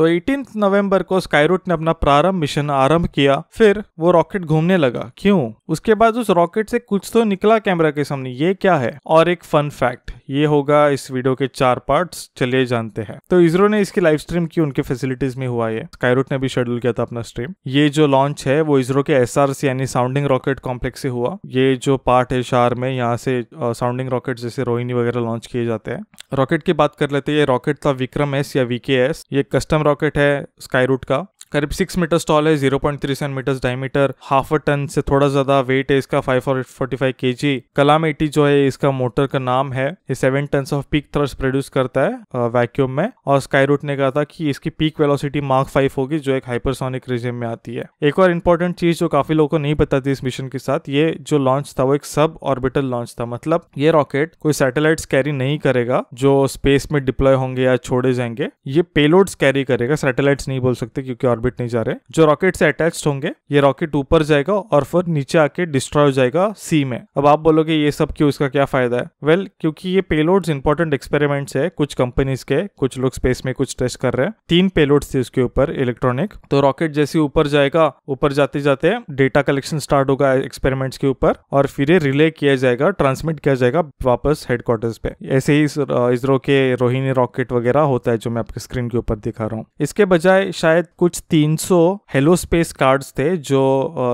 तो 18 नवंबर को स्काईरूट ने अपना प्रारंभ मिशन आरंभ किया फिर वो रॉकेट घूमने लगा क्यों उसके बाद उस रॉकेट से कुछ तो निकला कैमरा के सामने ये क्या है और एक फन फैक्ट ये होगा इस वीडियो के चार पार्ट्स चलिए जानते हैं तो इसरो ने इसकी लाइव स्ट्रीम की उनके फैसिलिटीज में हुआ है स्काईरूट ने भी शेड्यूल किया था अपना स्ट्रीम ये जो लॉन्च है वो इसरो के एस यानी साउंडिंग रॉकेट कॉम्प्लेक्स से हुआ ये जो पार्ट है शार में यहाँ से साउंडिंग रॉकेट जैसे रोहिणी वगैरह लॉन्च किए जाते हैं रॉकेट की बात कर लेते हैं ये रॉकेट था विक्रम एस या वीके एस ये कस्टम रॉकेट है स्काई रूट का करीब सिक्स मीटर्स टॉल है zero point three seven meters diameter half a ton से थोड़ा ज्यादा वेट है इसका फाइव फोर्टी फाइव के जी कलाम एटी जो है इसका मोटर का नाम है ये seven ton of peak thrust produce करता है वैक्यूम में और रूट ने कहा था कि इसकी पीक वेलोसिटी मार्क फाइव होगी जो एक हाइपरसोनिक रिजिम में आती है एक और इंपॉर्टेंट चीज जो काफी लोगों को नहीं पता थी इस मिशन के साथ ये जो लॉन्च था वो एक सब ऑर्बिटल लॉन्च था मतलब ये रॉकेट कोई सैटेलाइट कैरी नहीं करेगा जो स्पेस में डिप्लॉय होंगे या छोड़े जाएंगे ये पेलोड्स कैरी करेगा सैटेलाइट्स नहीं बोल सकते क्योंकि ऑर्बिट नहीं जा रहे जो रॉकेट से अटैच होंगे ये रॉकेट ऊपर जाएगा और फिर नीचे आके डिस्ट्रॉय हो जाएगा सी में अब आप बोलोगे ये सब क्यों इसका क्या फायदा है वेल well, क्योंकि ये पेलोड इंपॉर्टेंट एक्सपेरिमेंट्स है कुछ कंपनीज के कुछ लोग स्पेस में कुछ टेस्ट कर रहे हैं तीन पेलोड्स थे उसके ऊपर इलेक्ट्रॉनिक तो रॉकेट जैसे ऊपर जाएगा ऊपर जाते जाते डेटा कलेक्शन स्टार्ट होगा एक्सपेरिमेंट्स के ऊपर और फिर ये रिले किया जाएगा ट्रांसमिट किया जाएगा वापस हेडक्वार्टर्स पे ऐसे ही इसरो के रोहिणी रॉकेट वगैरह होता है जो मैं आपके स्क्रीन के ऊपर दिखा रहा हूँ इसके बजाय शायद कुछ 300 हेलो स्पेस कार्ड्स थे जो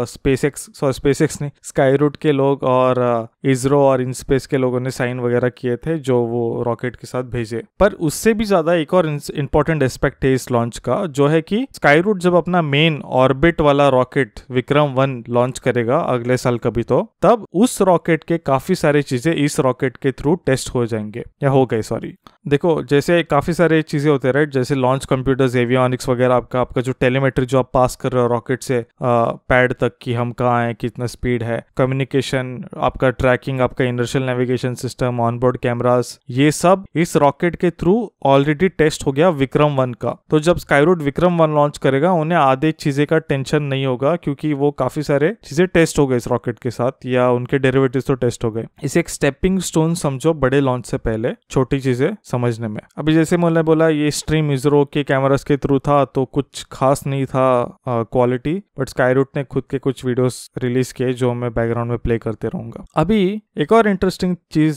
SpaceX sorry SpaceX ने स्काई रूट के लोग और इसरो और इन स्पेस के लोगों ने साइन वगैरह किए थे जो वो रॉकेट के साथ भेजे पर उससे भी ज्यादा एक और इम्पोर्टेंट एस्पेक्ट है इस लॉन्च का जो है कि स्काई रूट जब अपना मेन ऑर्बिट वाला रॉकेट विक्रम वन लॉन्च करेगा अगले साल कभी तो तब उस रॉकेट के काफी सारे चीजें इस रॉकेट के थ्रू टेस्ट हो जाएंगे या हो गए सॉरी देखो जैसे काफी सारे चीजें होते राइट जैसे लॉन्च कंप्यूटर्स एवियोनिक्स वगैरह आपका आपका जो टेलीमेट्री जो आप पास कर रहे हो रॉकेट से पैड तक कि हम कहाँ हैं कितना स्पीड है कम्युनिकेशन आपका ट्रैकिंग आपका inertial navigation system onboard cameras ये सब इस रॉकेट के थ्रू ऑलरेडी टेस्ट हो गया विक्रम वन का तो जब स्काईरूट विक्रम वन लॉन्च करेगा उन्हें आधे चीजें का टेंशन नहीं होगा क्योंकि वो काफी सारे चीजें टेस्ट हो गए इस रॉकेट के साथ या उनके डेरिवेटिव तो टेस्ट हो गए इसे एक स्टेपिंग स्टोन समझो बड़े लॉन्च से पहले छोटी चीजें समझने में अभी जैसे मैंने बोला ये स्ट्रीम इजरो के कैमरास के थ्रू था तो कुछ खास पास नहीं था क्वालिटी बट स्काईरूट ने खुद के कुछ वीडियोस रिलीज किए जो मैं बैकग्राउंड में प्ले करते रहूंगा अभी एक और इंटरेस्टिंग चीज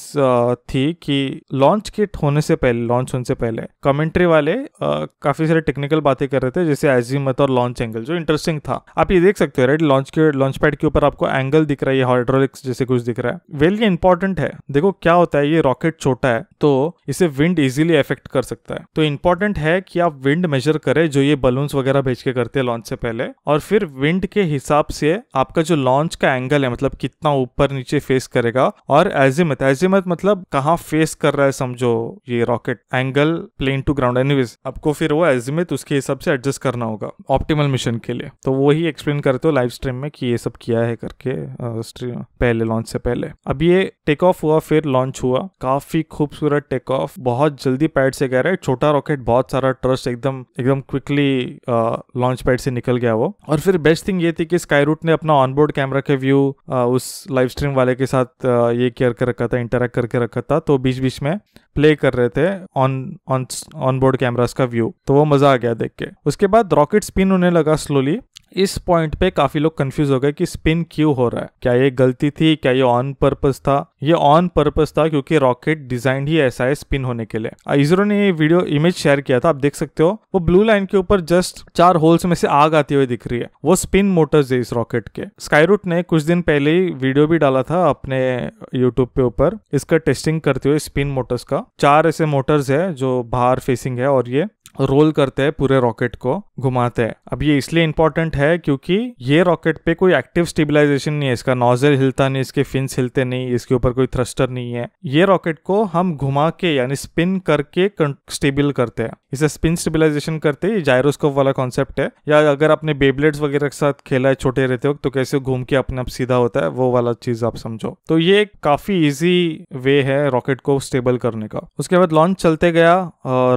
थी कि लॉन्च किट होने से पहले लॉन्च होने से पहले कमेंट्री वाले काफी सारे टेक्निकल बातें कर रहे थे जैसे एजीमत और लॉन्च एंगल जो इंटरेस्टिंग था आप ये देख सकते हो राइट लॉन्च के लॉन्च पैड के ऊपर आपको एंगल दिख रहा है हाइड्रोलिक्स जैसे कुछ दिख रहा है वेल ये इंपॉर्टेंट है देखो क्या होता है ये रॉकेट छोटा है तो इसे विंड इजिली अफेक्ट कर सकता है तो इंपॉर्टेंट है कि आप विंड मेजर करें जो ये बलून्स वगैरह भेज के करते हैं लॉन्च से पहले और फिर विंड के हिसाब से आपका जो लॉन्च का एंगल है मतलब कितना ऊपर नीचे फेस करेगा और एजिमत एजिमत मतलब कहा फेस कर रहा है समझो ये rocket angle plane to ground anyways आपको फिर वो एजिमत उसके हिसाब से एडजस्ट करना होगा ऑप्टिमल मिशन के लिए तो वही एक्सप्लेन करते हो लाइव स्ट्रीम में कि ये सब किया है करके पहले लॉन्च से पहले अब ये टेक ऑफ हुआ फिर लॉन्च हुआ काफी खूबसूरत टेक ऑफ बहुत जल्दी पैड से गह रहा है छोटा रॉकेट बहुत सारा ट्रस्ट एकदम एकदम क्विकली लॉन्च पैड से निकल गया वो और फिर बेस्ट थिंग ये थी कि स्काई रूट ने अपना ऑनबोर्ड कैमरा के व्यू उस लाइव स्ट्रीम वाले के साथ ये केयर कर रखा था इंटरेक्ट करके रखा था तो बीच बीच में प्ले कर रहे थे ऑन ऑन ऑनबोर्ड कैमरास का व्यू तो वो मजा आ गया देख के उसके बाद रॉकेट स्पिन होने लगा स्लोली इस पॉइंट पे काफी लोग कंफ्यूज हो गए कि स्पिन क्यों हो रहा है क्या ये गलती थी क्या ये ऑन पर्पज था ये ऑन पर्पज था क्योंकि रॉकेट डिजाइन ही ऐसा है स्पिन होने के लिए इसरो ने ये वीडियो इमेज शेयर किया था आप देख सकते हो वो ब्लू लाइन के ऊपर जस्ट चार होल्स में से आग आती हुई दिख रही है वो स्पिन मोटर्स है इस रॉकेट के स्काईरूट ने कुछ दिन पहले ही वीडियो भी डाला था अपने यूट्यूब पे ऊपर इसका टेस्टिंग करते हुए स्पिन मोटर्स का चार ऐसे मोटर्स है जो बाहर फेसिंग है और ये रोल करते हैं पूरे रॉकेट को घुमाते हैं अब ये इसलिए इंपॉर्टेंट है क्योंकि ये रॉकेट पे कोई एक्टिव स्टेबिलाईजेशन नहीं है इसका नॉजल हिलता नहीं इसके फिन्स हिलते नहीं इसके ऊपर कोई थ्रस्टर नहीं है ये रॉकेट को हम घुमा के यानी स्पिन करके स्टेबल करते हैं इसे स्पिन स्टेबिलाईजेशन करते हैं जायरोस्कोप वाला कॉन्सेप्ट है या अगर आपने बेबलेट्स वगैरह के साथ खेला है छोटे रहते हो तो कैसे घूम के अपने आप सीधा होता है वो वाला चीज आप समझो तो ये काफी इजी वे है रॉकेट को स्टेबल करने का उसके बाद लॉन्च चलते गया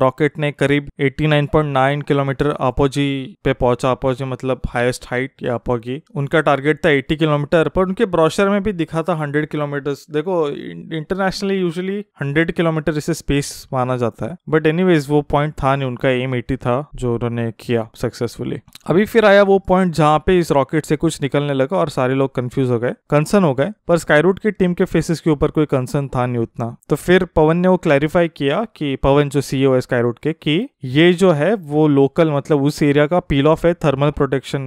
रॉकेट ने करीब 89.9 किलोमीटर अपोजी पे पहुंचा अपोजी मतलब हाईएस्ट हाइट या अपोगी उनका टारगेट था 80 किलोमीटर पर उनके ब्रोशर में भी दिखा था 100 किलोमीटर देखो इंटरनेशनली यूजुअली 100 किलोमीटर इसे स्पेस माना जाता है बट एनीवेज वो पॉइंट था नहीं उनका एम एटी था जो उन्होंने किया सक्सेसफुली अभी फिर आया वो पॉइंट जहाँ पे इस रॉकेट से कुछ निकलने लगा और सारे लोग कंफ्यूज हो गए कंसर्न हो गए पर स्काईरूट की टीम के फेसेस के ऊपर कोई कंसर्न था नहीं उतना तो फिर पवन ने वो क्लैरिफाई किया कि पवन जो सीईओ है स्काईरूट के कि ये जो है वो लोकल मतलब उस एरिया का पील ऑफ है थर्मल प्रोटेक्शन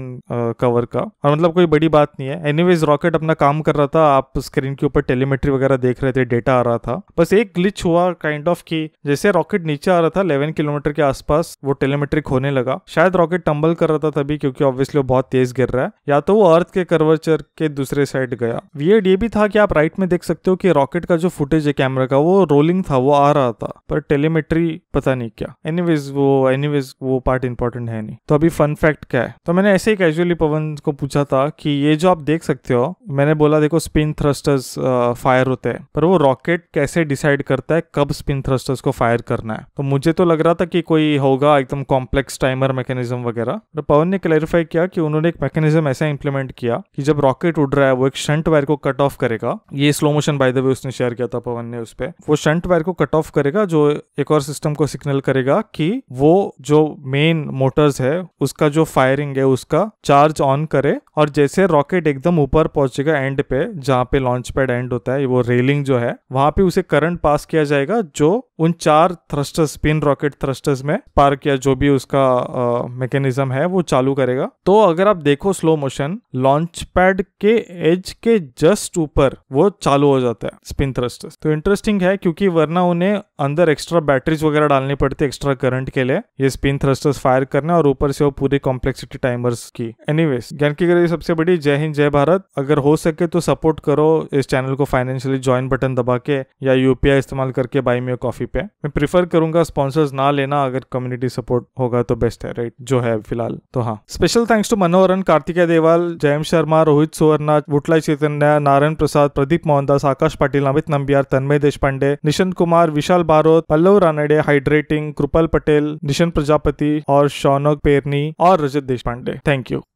कवर का और मतलब कोई बड़ी बात नहीं है एनीवेज रॉकेट अपना काम कर रहा था आप स्क्रीन के ऊपर टेलीमेट्री वगैरह देख रहे थे डेटा आ रहा था बस एक ग्लिच हुआ काइंड ऑफ की जैसे रॉकेट नीचे आ रहा था इलेवन किलोमीटर के आसपास वो टेलीमेट्रिक होने लगा शायद रॉकेट टंबल कर रहा था तभी क्योंकि ऑब्वियसली वो बहुत तेज गिर रहा है या तो वो अर्थ के कर्वचर के दूसरे साइड गया वियर्ड ये भी था कि आप राइट में देख सकते हो कि रॉकेट का जो फुटेज है कैमरा का वो रोलिंग था वो आ रहा था पर टेलीमेट्री पता नहीं क्या एनीवेज वो एनी वेज वो पार्ट इंपॉर्टेंट है नहीं तो अभी फन फैक्ट क्या है तो मैंने ऐसे ही कैजुअली पवन को पूछा था कि ये जो आप देख सकते हो मैंने बोला देखो स्पिन थ्रस्टर्स फायर होते हैं पर वो रॉकेट कैसे डिसाइड करता है कब स्पिन थ्रस्टर्स को फायर करना है तो मुझे तो लग रहा था कि कोई होगा एकदम कॉम्प्लेक्स टाइमर मैकेनिज्म वगैरह तो पवन ने क्लैरिफाई किया कि उन्होंने एक मैकेनिज्म ऐसा इंप्लीमेंट किया कि जब रॉकेट उड़ रहा है वो एक शंट वायर को कट ऑफ करेगा ये slow motion by the way उसने शेयर किया था पवन ने उस पर वो शंट वायर को कट ऑफ करेगा जो एक और सिस्टम को सिग्नल करेगा कि वो जो मेन मोटर्स है उसका जो फायरिंग है उसका चार्ज ऑन करे और जैसे रॉकेट एकदम ऊपर पहुंचेगा एंड पे जहाँ पे लॉन्च पैड एंड होता है वो रेलिंग जो है वहां पे उसे करंट पास किया जाएगा जो उन चार थ्रस्टर्स पिन रॉकेट थ्रस्टर्स में पार्क या जो भी उसका मैकेनिज्म है वो चालू करेगा तो अगर आप देखो स्लो मोशन लॉन्च पैड के एज के जस्ट ऊपर वो चालू हो जाता है स्पिन थ्रस्टर्स तो इंटरेस्टिंग है क्योंकि वरना उन्हें अंदर एक्स्ट्रा बैटरीज वगैरह डालनी पड़ती है एक्स्ट्रा करंट के लिए ये स्पिन थ्रस्टर्स फायर करने और ऊपर से वो पूरी कॉम्प्लेक्सिटी टाइमर्स की एनीवेज ज्ञान की गरीबी सबसे बड़ी जय हिंद जय भारत अगर हो सके तो सपोर्ट करो इस चैनल को फाइनेंशियली ज्वाइन बटन दबा के या यूपीआई इस्तेमाल करके बाई मे कॉफी पे मैं प्रीफर करूंगा स्पॉन्सर्स ना लेना अगर कम्युनिटी सपोर्ट होगा तो बेस्ट है राइट जो है फिलहाल तो हाँ special thanks to Manoharan Kartikeya Deval Jayam Sharma Rohit सुवर्णा बुटला चैतन्य नारायण प्रसाद प्रदीप मोहनदास आकाश पाटिल अमित नंबियार तन्मय देशपांडे निशंत कुमार विशाल बारोत पल्लव रानडे हाइड्रेटिंग कृपल पटेल गोयल निशन प्रजापति और शौनक पेरनी और रजत देश थैंक यू